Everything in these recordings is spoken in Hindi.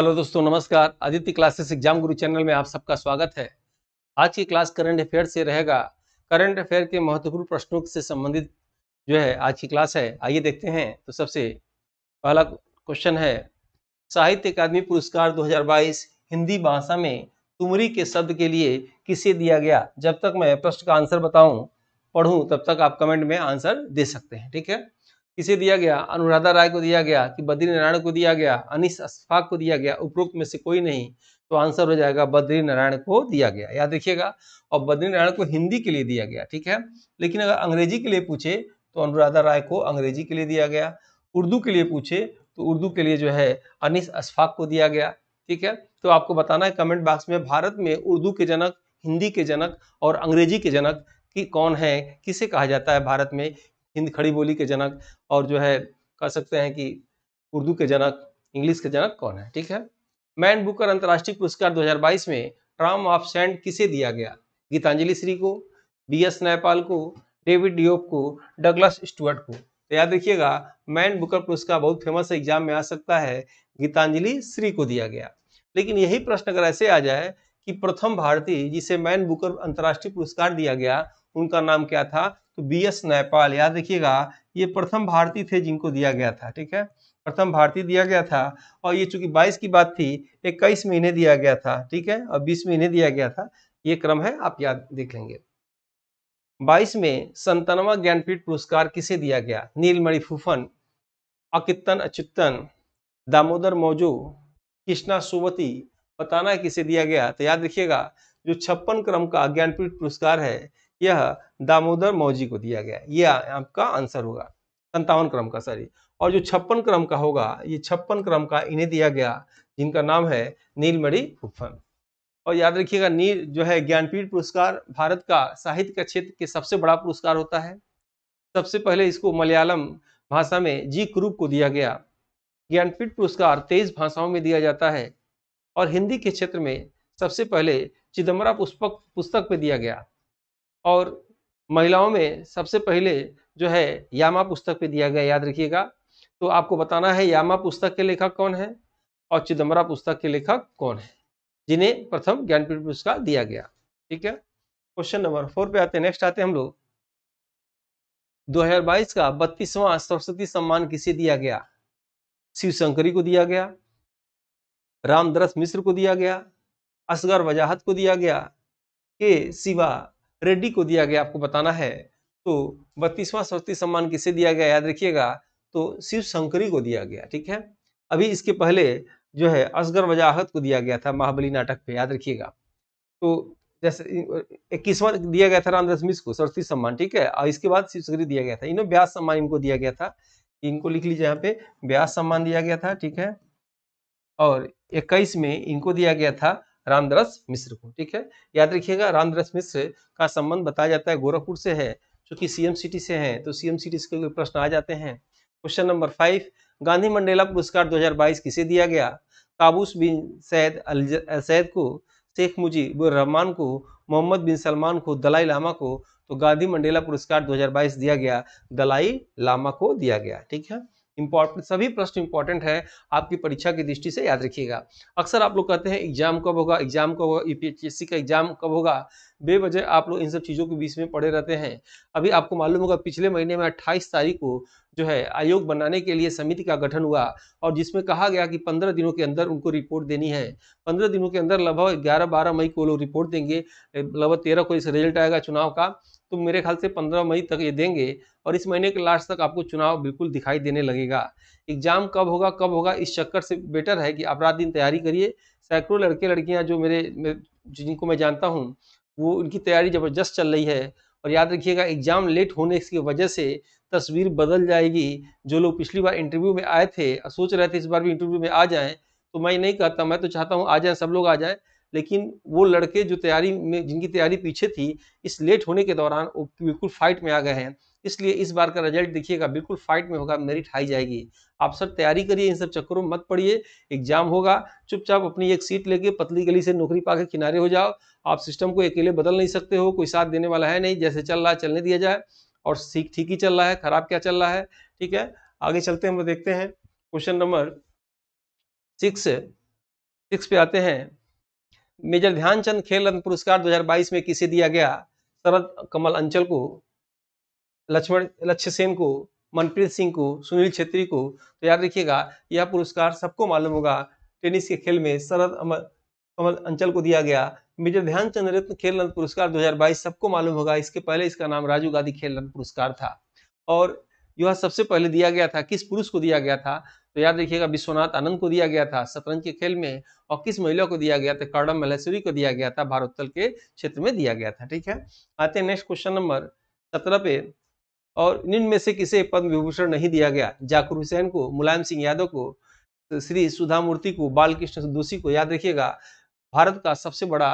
हेलो दोस्तों नमस्कार Aditya classes exam Guru channel में आप सबका स्वागत है आज की क्लास करंट अफेयर से रहेगा करंट अफेयर के महत्वपूर्ण प्रश्नों से संबंधित जो है आज की क्लास है आइए देखते हैं तो सबसे पहला क्वेश्चन है साहित्य अकादमी पुरस्कार 2022 हिंदी भाषा में तुमरी के शब्द के लिए किसे दिया गया जब तक मैं प्रश्न का आंसर बताऊँ पढ़ूँ तब तक आप कमेंट में आंसर दे सकते हैं ठीक है किसे दिया गया अनुराधा राय को दिया गया कि बद्री नारायण को दिया गया अनिस अशफाक को दिया गया उपरोक्त में से कोई नहीं तो आंसर हो जाएगा बद्री नारायण को दिया गया याद रखिएगा और बद्री नारायण को हिंदी के लिए दिया गया ठीक है लेकिन अगर अंग्रेजी के लिए पूछे तो अनुराधा राय को अंग्रेजी के लिए दिया गया उर्दू के लिए पूछे तो उर्दू के लिए जो है अनिस अशफाक को दिया गया ठीक है तो आपको बताना है कमेंट बॉक्स में भारत में उर्दू के जनक हिंदी के जनक और अंग्रेजी के जनक कि कौन है किसे कहा जाता है भारत में हिंद खड़ी बोली के जनक और जो है कह सकते हैं कि उर्दू के जनक इंग्लिश के जनक कौन है ठीक है मैन बुकर अंतर्राष्ट्रीय पुरस्कार 2022 में ट्राम ऑफ सेंड किसे दिया गया गीतांजलि श्री को बी एस नेपाल को डेविड डिओप को डगलस स्टुअर्ट को तो याद रखिएगा मैन बुकर पुरस्कार बहुत फेमस एग्जाम में आ सकता है गीतांजलि श्री को दिया गया लेकिन यही प्रश्न अगर ऐसे आ जाए कि प्रथम भारतीय जिसे मैन बुकर अंतर्राष्ट्रीय पुरस्कार दिया गया उनका नाम क्या था तो बी एस नेपाल याद रखिएगा ये प्रथम भारतीय थे जिनको दिया गया था ठीक है प्रथम भारतीय दिया गया था और ये चूंकि 22 की बात थी इक्कीस में इन्हें दिया गया था ठीक है और 20 में इन्हें दिया गया था ये क्रम है आप याद देख लेंगे बाईस में संतानवा ज्ञानपीठ पुरस्कार किसे दिया गया नीलमणि फूफन अकितन अच्युतन दामोदर मौजू कृष्णा सुवती बताना किसे दिया गया तो याद रखिएगा जो छप्पन क्रम का ज्ञानपीठ पुरस्कार है यह दामोदर मौजी को दिया गया यह आपका आंसर होगा संतावन क्रम का सॉरी और जो छप्पन क्रम का होगा ये छप्पन क्रम का इन्हें दिया गया जिनका नाम है नीलमणि फुफन और याद रखिएगा नील जो है ज्ञानपीठ पुरस्कार भारत का साहित्य का क्षेत्र के सबसे बड़ा पुरस्कार होता है सबसे पहले इसको मलयालम भाषा में जी क्रूप को दिया गया ज्ञानपीठ पुरस्कार तेईस भाषाओं में दिया जाता है और हिंदी के क्षेत्र में सबसे पहले चिदम्बरा पुस्तक पुस्तक में दिया गया और महिलाओं में सबसे पहले जो है यामा पुस्तक पे दिया गया याद रखिएगा तो आपको बताना है यामा पुस्तक के लेखक कौन है और चिदम्बरा पुस्तक के लेखक कौन है जिन्हें प्रथम ज्ञानपीठ पुरस्कार दिया गया ठीक है क्वेश्चन नंबर फोर पे आते हैं नेक्स्ट आते हैं हम लोग 2022 का बत्तीसवां सरस्वती सम्मान किसे दिया गया शिव शंकरी को दिया गया रामदरस मिश्र को दिया गया असगर वजाहत को दिया गया के सिवा रेड्डी को दिया गया आपको बताना है तो बत्तीसवां सरस्वती सम्मान किसे दिया गया याद रखिएगा तो शिव शंकरी को दिया गया ठीक है अभी इसके पहले जो है असगर वजाहत को दिया गया था महाबली नाटक पे याद रखिएगा तो जैसे इक्कीसवां दिया गया था राम रश्मि को सरस्वती सम्मान ठीक है और इसके बाद शिव शंकरी दिया गया था इन्होंने ब्यास सम्मान इनको दिया गया था इनको लिख लीजिए यहाँ पे ब्यास सम्मान दिया गया था ठीक है और इक्कीस में इनको दिया गया था रामदरस मिश्र को ठीक है याद रखिएगा रामदरस मिश्र का संबंध बताया जाता है गोरखपुर से है चूंकि सीएम सिटी से है तो सीएम सिटी से प्रश्न आ जाते हैं question number five Gandhi Mandela पुरस्कार 2022 किसे दिया गया Qaboos bin Said al Said को शेख रहमान को मोहम्मद बिन सलमान को दलाई लामा को तो गांधी मंडेला पुरस्कार 2022 दिया गया दलाई लामा को दिया गया ठीक है इंपॉर्टेंट सभी प्रश्न इंपॉर्टेंट है आपकी परीक्षा की दृष्टि से याद रखिएगा अक्सर आप लोग कहते हैं एग्जाम कब होगा एग्जाम कब होगा यूपीएचएससी e का एग्जाम कब होगा बेवजह आप लोग इन सब चीज़ों के बीच में पड़े रहते हैं अभी आपको मालूम होगा पिछले महीने में अट्ठाईस तारीख को जो है आयोग बनाने के लिए समिति का गठन हुआ और जिसमें कहा गया कि पंद्रह दिनों के अंदर उनको रिपोर्ट देनी है पंद्रह दिनों के अंदर लगभग ग्यारह बारह मई को लोग रिपोर्ट देंगे लगभग तेरह को इस रिजल्ट आएगा चुनाव का तो मेरे ख्याल से पंद्रह मई तक ये देंगे और इस महीने के लास्ट तक आपको चुनाव बिल्कुल दिखाई देने लगेगा एग्जाम कब होगा कब होगा इस चक्कर से बेटर है कि आप रात दिन तैयारी करिए सैकड़ों लड़के लड़कियां जो मेरे जिनको मैं जानता हूँ वो उनकी तैयारी ज़बरदस्त चल रही है और याद रखिएगा एग्ज़ाम लेट होने की वजह से तस्वीर बदल जाएगी जो लोग पिछली बार इंटरव्यू में आए थे और सोच रहे थे इस बार भी इंटरव्यू में आ जाए तो मैं नहीं कहता मैं तो चाहता हूँ आ जाए सब लोग आ जाए लेकिन वो लड़के जो तैयारी में जिनकी तैयारी पीछे थी इस लेट होने के दौरान वो बिल्कुल फाइट में आ गए हैं इसलिए इस बार का रिजल्ट देखिएगा बिल्कुल फाइट में होगा मेरिट हाई जाएगी आप सब तैयारी करिए इन सब चक्करों मत पड़िए एग्जाम होगा चुपचाप अपनी एक सीट लेके पतली गली से नौकरी पा के किनारे हो जाओ आप सिस्टम को अकेले बदल नहीं सकते हो कोई साथ देने वाला है नहीं जैसे चल रहा है चलने दिया जाए और सीख ठीक ही चल रहा है खराब क्या चल रहा है ठीक है आगे चलते हम देखते हैं क्वेश्चन नंबर सिक्स सिक्स पे आते हैं मेजर ध्यानचंद खेल रत्न पुरस्कार 2022 में किसे दिया गया शरद कमल अंचल को लक्ष्मण लक्ष्य सेन को मनप्रीत सिंह को सुनील छेत्री को तो याद रखिएगा यह पुरस्कार सबको मालूम होगा टेनिस के खेल में शरद अमल कमल अंचल को दिया गया मेजर ध्यानचंद रत्न खेल रत्न पुरस्कार 2022 सबको मालूम होगा इसके पहले इसका नाम राजीव गांधी खेल रत्न पुरस्कार था और युवा सबसे पहले दिया गया था किस पुरुष को दिया गया था तो याद रखिएगा विश्वनाथ आनंद को दिया गया था शतरंज के खेल में और किस महिला को दिया गया था कर्णम मलेश्वरी को दिया गया था भारोत्तल के क्षेत्र में दिया गया था ठीक है आते हैं नेक्स्ट क्वेश्चन नंबर सत्रह पे और निम्न में से किसे पद्म विभूषण नहीं दिया गया जाकुर हुसैन को मुलायम सिंह यादव को श्री सुधा मूर्ति को बालकृष्ण दोषी को याद रखिएगा भारत का सबसे बड़ा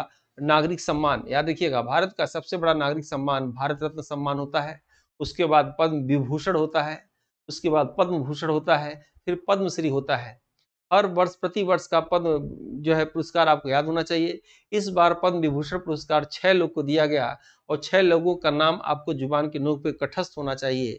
नागरिक सम्मान याद रखिएगा भारत का सबसे बड़ा नागरिक सम्मान भारत रत्न सम्मान होता है उसके बाद पद्म विभूषण होता है उसके बाद पद्म भूषण होता है फिर पद्मश्री होता है हर वर्ष प्रति वर्ष का पद्म जो है पुरस्कार आपको याद होना चाहिए इस बार पद्म विभूषण पुरस्कार छह लोग को दिया गया और छह लोगों का नाम आपको जुबान के नोक पे कठस्थ होना चाहिए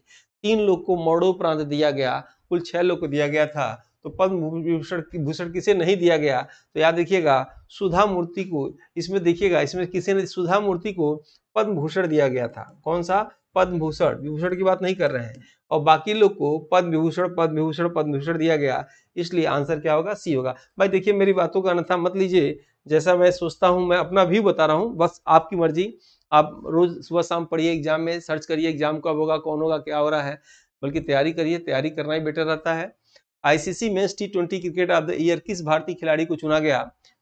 तीन लोग को मौड़ोपरांत दिया गया कुल छह लोग को दिया गया था तो पद्म विभूषण भूषण किसे नहीं दिया गया तो याद रखिएगा सुधा मूर्ति को इसमें देखिएगा इसमें किसी ने सुधा मूर्ति को पद्म भूषण दिया गया था कौन सा पद्म भूषण विभूषण की बात नहीं कर रहे हैं और बाकी लोग को पद्म विभूषण पद्म विभूषण पद्म विभूषण दिया गया इसलिए आंसर क्या होगा सी होगा भाई देखिए मेरी बातों का अन्यथा मत लीजिए जैसा मैं सोचता हूँ मैं अपना व्यू बता रहा हूँ बस आपकी मर्जी आप रोज सुबह शाम पढ़िए एग्जाम में सर्च करिए एग्जाम कब होगा कौन होगा क्या हो रहा है बल्कि तैयारी करिए तैयारी करना ही बेटर रहता है ICC men's T twenty cricket of the year किस भारतीय खिलाड़ी को चुना गया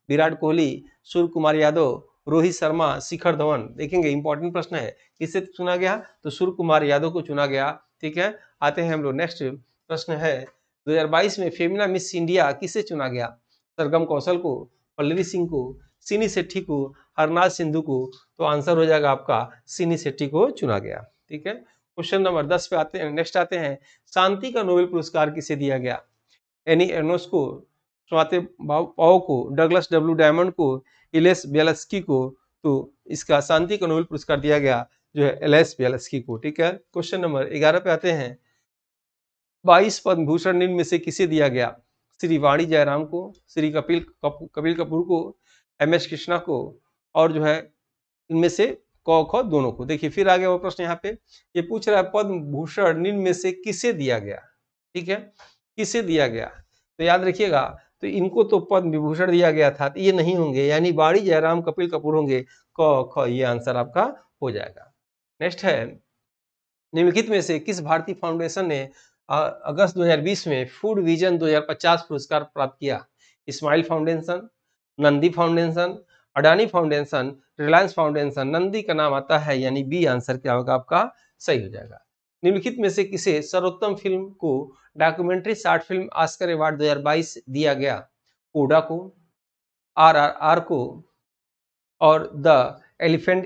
विराट कोहली सूर्य कुमार यादव रोहित शर्मा शिखर धवन देखेंगे इंपॉर्टेंट प्रश्न है किससे चुना गया तो सूर्य कुमार यादव को चुना गया ठीक है आते हैं हम लोग नेक्स्ट प्रश्न है 2022 में फेमिना मिस इंडिया किससे चुना गया सरगम कौशल को पल्लवी सिंह को सिनी सेट्ठी को हरनाथ सिंधु को तो आंसर हो जाएगा आपका सिनी सेट्ठी को चुना गया ठीक है क्वेश्चन नंबर दस पे आते हैं नेक्स्ट आते हैं शांति का नोबेल पुरस्कार किसे दिया गया एनी एनोस को स्वाते पाओ को डगलस डब्ल्यू डायमंड को इलेस बेलस्की को तो इसका शांति का नोबेल पुरस्कार दिया गया जो है एलेस बेलस्की को ठीक है क्वेश्चन नंबर ग्यारह पे आते हैं बाईस पद्म भूषण निम्न में से किसे दिया गया श्री वाणी जयराम को श्री कपिल कपिल कपूर को एम एस कृष्णा को और जो है इनमें से क ख दोनों को देखिए फिर आ गया वो प्रश्न यहाँ पे ये पूछ रहा है पद्म भूषण निम्न में से किसे दिया गया ठीक है किसे दिया गया तो याद रखिएगा तो इनको तो पद्म विभूषण दिया गया था तो ये नहीं होंगे यानी बाड़ी जयराम कपिल कपूर होंगे क ख ये आंसर आपका हो जाएगा नेक्स्ट है निम्नलिखित में से किस भारतीय फाउंडेशन ने अगस्त 2020 में फूड विजन 2050 पुरस्कार प्राप्त किया Ismail foundation Nandi foundation Adani foundation Reliance foundation Nandi का नाम आता है यानी बी आंसर क्या होगा आपका सही हो जाएगा निम्नलिखित में से किसे सर्वोत्तम फिल्म को documentary short film Oscar award 2022 दिया गया कोडा को आरआरआर को और द एलिफेंट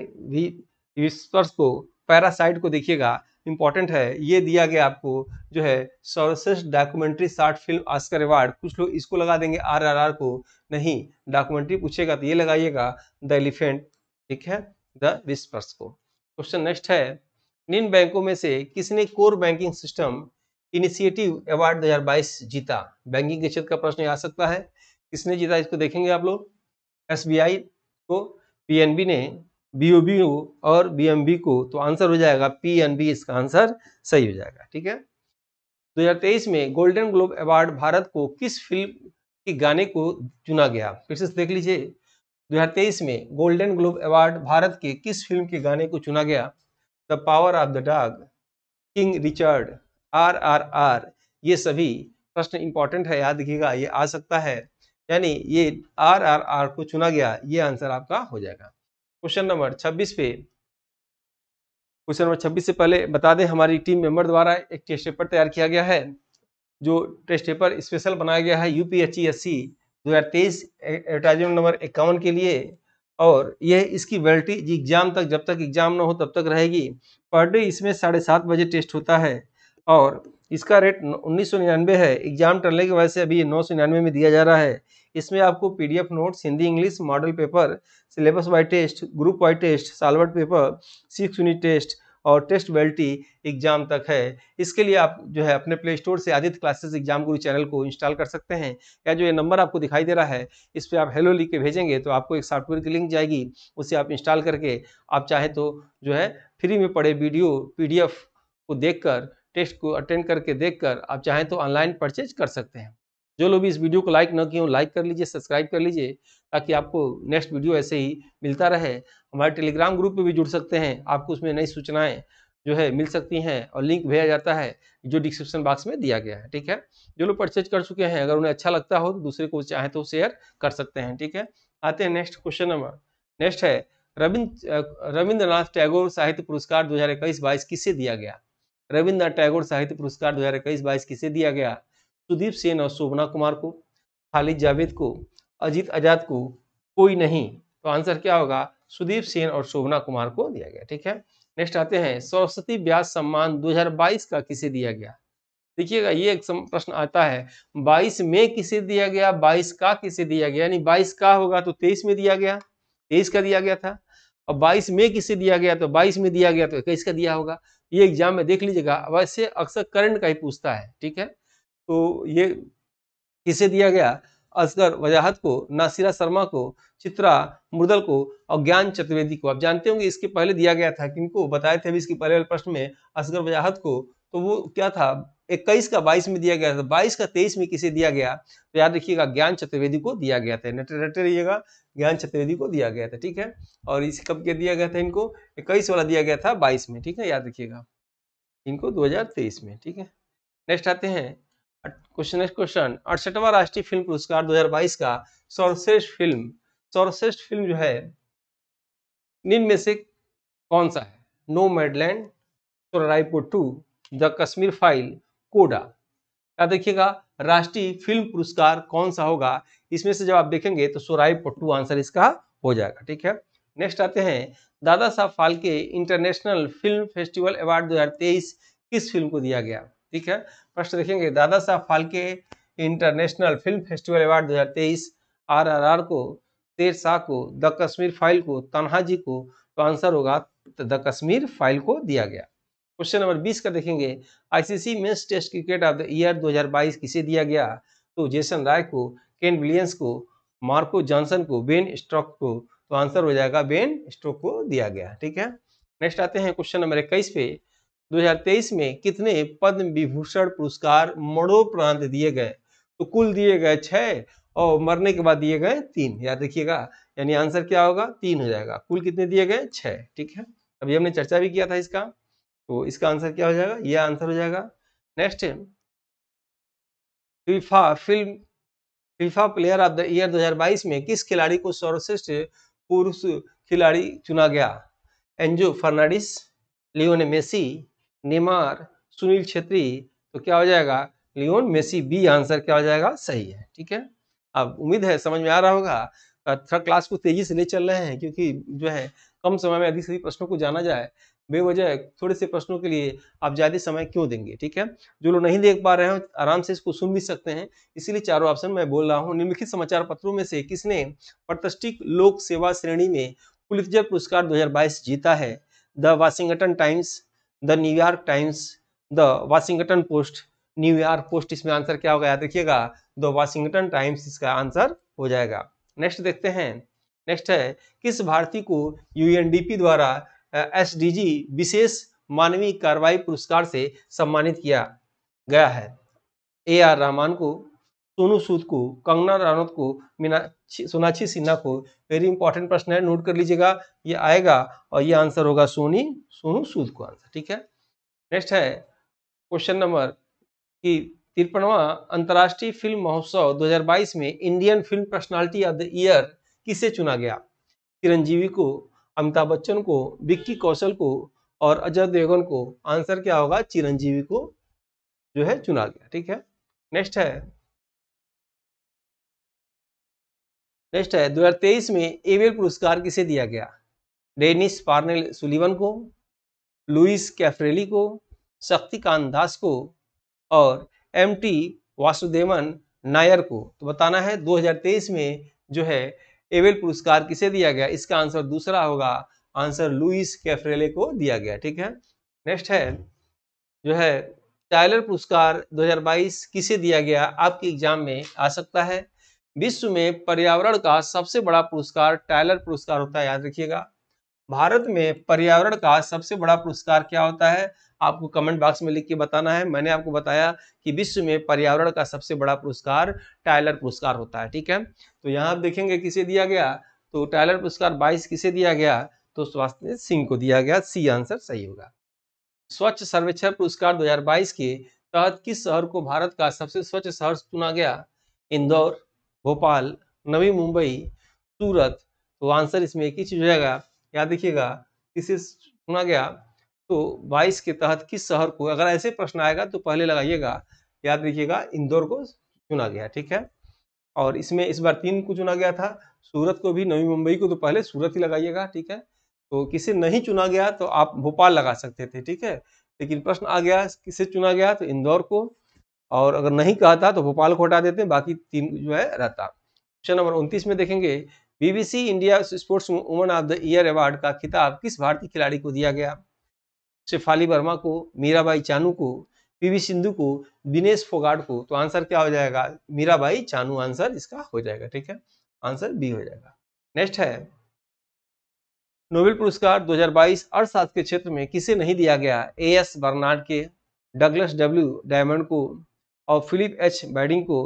विस्पर्स को पैरासाइट को देखिएगा इंपॉर्टेंट है ये दिया गया आपको जो है सर्वश्रेष्ठ documentary short film Oscar award कुछ लोग इसको लगा देंगे आरआरआर को नहीं डॉक्यूमेंट्री पूछेगा तो ये लगाइएगा द एलिफेंट ठीक है द विस्पर्स को क्वेश्चन नेक्स्ट है निम्न बैंकों में से किसने core banking system initiative award 2022 जीता बैंकिंग के क्षेत्र का प्रश्न आ सकता है किसने जीता इसको देखेंगे आप लोग एसबीआई को पीएनबी ने बीओबी और बीएमबी को तो आंसर हो जाएगा पीएनबी इसका आंसर सही हो जाएगा ठीक है 2023 में गोल्डन ग्लोब अवार्ड भारत को किस फिल्म के गाने को चुना गया फिर से देख लीजिए 2023 में गोल्डन ग्लोब अवार्ड भारत के किस फिल्म के गाने को चुना गया the power of the dog king Richard R R R ये सभी प्रश्न इंपॉर्टेंट है याद रखिएगा ये आ सकता है यानी ये आर आर आर को चुना गया ये आंसर आपका हो जाएगा क्वेश्चन नंबर छब्बीस पे क्वेश्चन नंबर छब्बीस से पहले बता दें हमारी टीम मेंबर द्वारा एक टेस्ट पेपर तैयार किया गया है जो टेस्ट पेपर स्पेशल बनाया गया है यू e दो हज़ार तेईस एडवर्टाइजमेंट नंबर इक्यावन के लिए और यह इसकी जी एग्ज़ाम तक जब तक एग्ज़ाम ना हो तब तक रहेगी पर डे इसमें साढ़े सात बजे टेस्ट होता है और इसका रेट उन्नीस सौ निन्यानवे है एग्ज़ाम टलने की वजह से अभी नौ सौ निन्यानवे में दिया जा रहा है इसमें आपको PDF notes Hindi English model paper syllabus wise test group wise test solved paper six unit test और टेस्ट वेल्टी एग्ज़ाम तक है इसके लिए आप जो है अपने प्ले स्टोर से Aditya classes exam Guru channel को इंस्टॉल कर सकते हैं या जो ये नंबर आपको दिखाई दे रहा है इस पर आप हेलो लिख के भेजेंगे तो आपको एक सॉफ्टवेयर की लिंक जाएगी उसे आप इंस्टॉल करके आप चाहें तो जो है फ्री में पड़े वीडियो पी को देख कर, टेस्ट को अटेंड करके देख कर, आप चाहें तो ऑनलाइन परचेज कर सकते हैं जो लोग भी इस वीडियो को लाइक न किए लाइक कर लीजिए सब्सक्राइब कर लीजिए ताकि आपको नेक्स्ट वीडियो ऐसे ही मिलता रहे हमारे टेलीग्राम ग्रुप पर भी जुड़ सकते हैं आपको उसमें नई सूचनाएँ जो है मिल सकती हैं और लिंक भेजा जाता है जो डिस्क्रिप्शन बॉक्स में दिया गया है ठीक है जो लोग परचेज कर चुके हैं अगर उन्हें अच्छा लगता हो तो दूसरे को चाहे तो शेयर कर सकते हैं ठीक है आते हैं नेक्स्ट क्वेश्चन नंबर नेक्स्ट है रविंद्र रविंद्रनाथ टैगोर साहित्य पुरस्कार इक्कीस बाईस किसे दिया गया रविंद्रनाथ टैगोर साहित्य पुरस्कार इक्कीस बाईस किसे दिया गया सुदीप सेन और शोभना कुमार को खालिद जावेद को अजीत आजाद को कोई नहीं तो आंसर क्या होगा सुदीप सेन और शोभना कुमार को दिया गया ठीक है नेक्स्ट आते हैं सरस्वती व्यास सम्मान 2022 का किसे दिया गया देखिएगा ये एक प्रश्न आता है 22 में किसे दिया गया 22 का किसे दिया गया यानी 22 का होगा तो 23 में दिया गया 23 का दिया गया था और 22 में किसे दिया गया तो 22 में दिया गया तो इक्कीस का दिया होगा ये एग्जाम में देख लीजिएगा वैसे अक्सर करंट का ही पूछता है ठीक है तो ये किसे दिया गया असगर वजाहत को नासिरा शर्मा को चित्रा मुर्दल को और ज्ञान चतुर्वेदी को आप जानते होंगे इसके पहले दिया गया था किनको बताए थे अभी इसके पहले वाले प्रश्न में असगर वजाहत को तो वो क्या था इक्कीस का बाईस में दिया गया था बाईस का तेईस में किसे दिया गया तो याद रखिएगा ज्ञान चतुर्वेदी को दिया गया था नटे रटे रहिएगा ज्ञान चतुर्वेदी को दिया गया था ठीक है और इसे कब क्या दिया गया था इनको इक्कीस वाला दिया गया था बाईस में ठीक है याद रखिएगा इनको दो में ठीक है नेक्स्ट आते हैं क्वेश्चन क्वेश्चन अड़सठवा राष्ट्रीय फिल्म पुरस्कार 2022 का सर्वश्रेष्ठ फिल्म सर्वश्रेष्ठ फिल्म जो है निम्न में से कौन सा है Nomadland Raipur to the Kashmir file CODA क्या देखिएगा राष्ट्रीय फिल्म पुरस्कार कौन सा होगा इसमें से जब आप देखेंगे तो सोराई पट्टू आंसर इसका हो जाएगा ठीक है नेक्स्ट आते हैं Dada Saheb Phalke international film festival award 2023 किस फिल्म को दिया गया ठीक है प्रश्न देखेंगे Dada Saheb Phalke international film festival award 2023 RRR को तेर शाह को द कश्मीर फाइल को तन्हाजी को तो आंसर होगा तो द कश्मीर फाइल को दिया गया क्वेश्चन नंबर 20 का देखेंगे ICC men's test cricket of the year 2022 किसे दिया गया तो जेसन राय को केन विलियंस को मार्को जॉनसन को बेन स्ट्रोक को तो आंसर हो जाएगा बेन स्ट्रोक को दिया गया ठीक है नेक्स्ट आते हैं क्वेश्चन नंबर इक्कीस पे 2023 में कितने पद्म विभूषण पुरस्कार मरणोपरांत दिए गए तो कुल दिए गए छह और मरने के बाद दिए गए तीन याद रखिएगा यानी आंसर क्या होगा तीन हो जाएगा कुल कितने दिए गए छह ठीक है अभी हमने चर्चा भी किया था इसका तो इसका आंसर क्या हो जाएगा यह आंसर हो जाएगा next FIFA film FIFA player of the year 2022 में किस खिलाड़ी को सर्वश्रेष्ठ पुरुष खिलाड़ी चुना गया Enzo Fernandez Lionel Messi Neymar Sunil Chhetri तो क्या हो जाएगा लियोन मेसी बी आंसर क्या हो जाएगा सही है ठीक है अब उम्मीद है समझ में आ रहा होगा थर्ड क्लास को तेजी से ले चल रहे हैं क्योंकि जो है कम समय में अधिक से अधिक प्रश्नों को जाना जाए बेवजह थोड़े से प्रश्नों के लिए आप ज़्यादा समय क्यों देंगे ठीक है जो लोग नहीं देख पा रहे हैं आराम से इसको सुन भी सकते हैं इसीलिए चारों ऑप्शन मैं बोल रहा हूँ निम्नलिखित समाचार पत्रों में से किसने प्रतिष्ठित लोक सेवा श्रेणी में पुलित्जर पुरस्कार दो जीता है the Washington Times the New York Times the Washington Post New York Post इसमें आंसर क्या होगा याद रखिएगा द वाशिंगटन टाइम्स इसका आंसर हो जाएगा नेक्स्ट देखते हैं नेक्स्ट है किस भारतीय को यूएनडीपी द्वारा एसडीजी विशेष मानवीय कार्रवाई पुरस्कार से सम्मानित किया गया है ए आर रहमान को सोनू सूद को कंगना रानौत को मीनाक्षी सोनाक्षी सिन्हा को वेरी इंपॉर्टेंट प्रश्न है नोट कर लीजिएगा ये आएगा और ये आंसर होगा सोनी सोनू सूद को आंसर ठीक है नेक्स्ट है क्वेश्चन नंबर कि तिरपनवा अंतर्राष्ट्रीय फिल्म महोत्सव 2022 में Indian film personality of the year किसे चुना गया चिरंजीवी को अमिताभ बच्चन को विक्की कौशल को और अजय देवगन को आंसर क्या होगा चिरंजीवी को जो है चुना गया ठीक है नेक्स्ट है नेक्स्ट है 2023 में एवेल पुरस्कार किसे दिया गया डेनिस पार्नेल सुलिवन को लुइस कैफरेली को शक्तिकांत दास को और एम टी वासुदेवन नायर को तो बताना है 2023 में जो है एवेल पुरस्कार किसे दिया गया इसका आंसर दूसरा होगा आंसर लुइस कैफरेले को दिया गया ठीक है नेक्स्ट है जो है टाइलर पुरस्कार 2022 किसे दिया गया आपके एग्जाम में आ सकता है विश्व में पर्यावरण का सबसे बड़ा पुरस्कार टायलर पुरस्कार होता है याद रखिएगा भारत में पर्यावरण का सबसे बड़ा पुरस्कार क्या होता है आपको कमेंट बॉक्स में लिख के बताना है मैंने आपको बताया कि विश्व में पर्यावरण का सबसे बड़ा पुरस्कार टायलर पुरस्कार होता है ठीक है तो यहाँ आप देखेंगे किसे दिया गया तो टायलर पुरस्कार 22 किसे दिया गया तो स्वास्थ्य सिंह को दिया गया सी आंसर सही होगा स्वच्छ सर्वेक्षण पुरस्कार दो के तहत किस शहर को भारत का सबसे स्वच्छ शहर चुना गया इंदौर भोपाल नवी मुंबई सूरत तो आंसर इसमें एक ही चीज हो जाएगा याद देखिएगा इसे सुना गया तो 22 के तहत किस शहर को अगर ऐसे प्रश्न आएगा तो पहले लगाइएगा याद रखिएगा इंदौर को चुना गया ठीक है और इसमें इस बार तीन को चुना गया था सूरत को भी नवी मुंबई को तो पहले सूरत ही लगाइएगा ठीक है तो किसे नहीं चुना गया तो आप भोपाल लगा सकते थे ठीक है लेकिन प्रश्न आ गया किसे चुना गया तो इंदौर को और अगर नहीं कहता तो भोपाल को हटा देते हैं बाकी तीन जो है रहता क्वेश्चन नंबर उनतीस में देखेंगे BBC India sports woman of the year award का खिताब किस भारतीय खिलाड़ी को दिया गया शेफाली वर्मा को मीराबाई चानू को पीवी सिंधु को दिनेश फोगाट को तो आंसर क्या हो जाएगा मीराबाई चानू आंसर इसका हो जाएगा ठीक है आंसर बी हो जाएगा नेक्स्ट है नोबेल पुरस्कार 2022 हजार अर्थशास्त्र के क्षेत्र में किसे नहीं दिया गया ए एस बर्नार्ड के डगलस डब्ल्यू डायमंड को और फिलिप एच बैडिंग को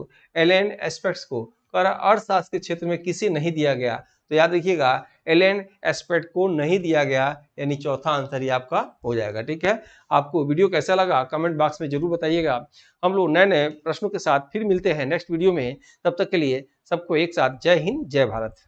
एलेन एस्पेक्ट्स को कर अर्थशास्त्र के क्षेत्र में किसी नहीं दिया गया तो याद रखिएगा एलेन एस्पेक्ट को नहीं दिया गया यानी चौथा आंसर ही आपका हो जाएगा ठीक है आपको वीडियो कैसा लगा कमेंट बॉक्स में जरूर बताइएगा हम लोग नए नए प्रश्नों के साथ फिर मिलते हैं नेक्स्ट वीडियो में तब तक के लिए सबको एक साथ जय हिंद जय भारत